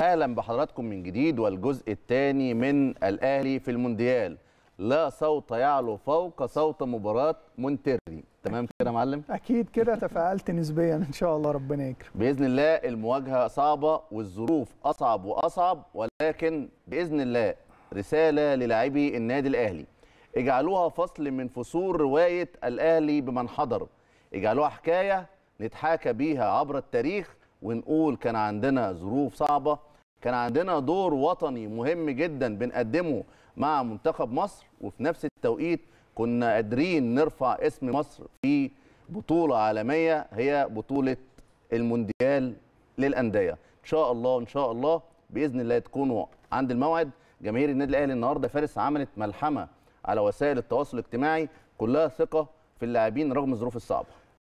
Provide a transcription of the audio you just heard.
اهلا بحضراتكم من جديد والجزء الثاني من الاهلي في المونديال لا صوت يعلو فوق صوت مباراه مونتيري تمام كده يا معلم اكيد كده تفاعلت نسبيا ان شاء الله ربنا يكرم باذن الله المواجهه صعبه والظروف اصعب واصعب ولكن باذن الله رساله للاعبي النادي الاهلي اجعلوها فصل من فصول روايه الاهلي بمن حضر اجعلوها حكايه نتحاكى بيها عبر التاريخ ونقول كان عندنا ظروف صعبه كان عندنا دور وطني مهم جدا بنقدمه مع منتخب مصر وفي نفس التوقيت كنا قادرين نرفع اسم مصر في بطوله عالميه هي بطوله المونديال للانديه ان شاء الله ان شاء الله باذن الله تكونوا عند الموعد جماهير النادي الاهلي النهارده فارس عملت ملحمه على وسائل التواصل الاجتماعي كلها ثقه في اللاعبين رغم الظروف الصعبه